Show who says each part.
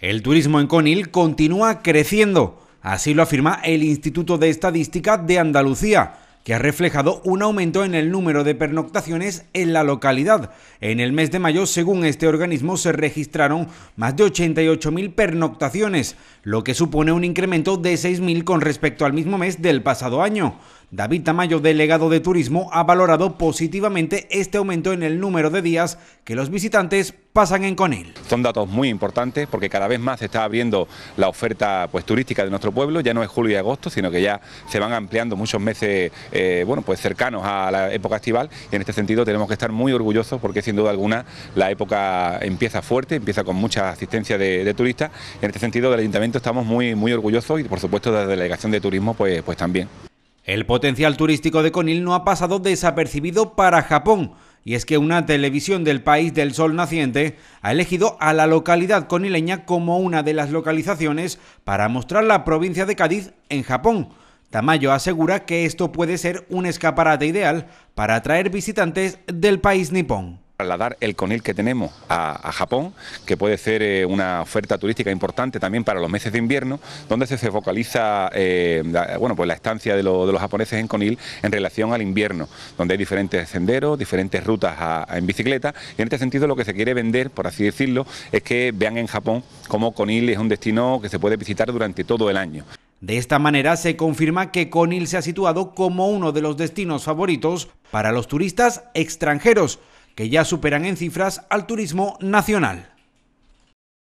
Speaker 1: El turismo en Conil continúa creciendo, así lo afirma el Instituto de Estadística de Andalucía, que ha reflejado un aumento en el número de pernoctaciones en la localidad. En el mes de mayo, según este organismo, se registraron más de 88.000 pernoctaciones, lo que supone un incremento de 6.000 con respecto al mismo mes del pasado año. David Tamayo, delegado de Turismo, ha valorado positivamente este aumento en el número de días que los visitantes pasan en Conil. Son datos muy importantes
Speaker 2: porque cada vez más se está abriendo la oferta pues, turística de nuestro pueblo, ya no es julio y agosto, sino que ya se van ampliando muchos meses eh, bueno, pues cercanos a la época estival y en este sentido tenemos que estar muy orgullosos porque sin duda alguna la época empieza fuerte, empieza con mucha asistencia de, turistas. En este sentido del ayuntamiento estamos muy, muy orgullosos y por supuesto de la Delegación de Turismo pues, pues también.
Speaker 1: El potencial turístico de Conil no ha pasado desapercibido para Japón y es que una televisión del país del sol naciente ha elegido a la localidad conileña como una de las localizaciones para mostrar la provincia de Cádiz en Japón. Tamayo asegura que esto puede ser un escaparate ideal para atraer visitantes del país nipón
Speaker 2: trasladar el conil que tenemos a, Japón, que puede ser eh, una oferta turística importante también para los meses de invierno, donde se, se focaliza eh, la, bueno, pues la estancia de, los japoneses en conil en relación al invierno, donde hay diferentes senderos, diferentes rutas en bicicleta, y en este sentido lo que se quiere vender, por así decirlo, es que vean en Japón
Speaker 1: cómo conil es un destino que se puede visitar durante todo el año. De esta manera se confirma que Conil se ha situado como uno de los destinos favoritos para los turistas extranjeros, que ya superan en cifras al turismo nacional.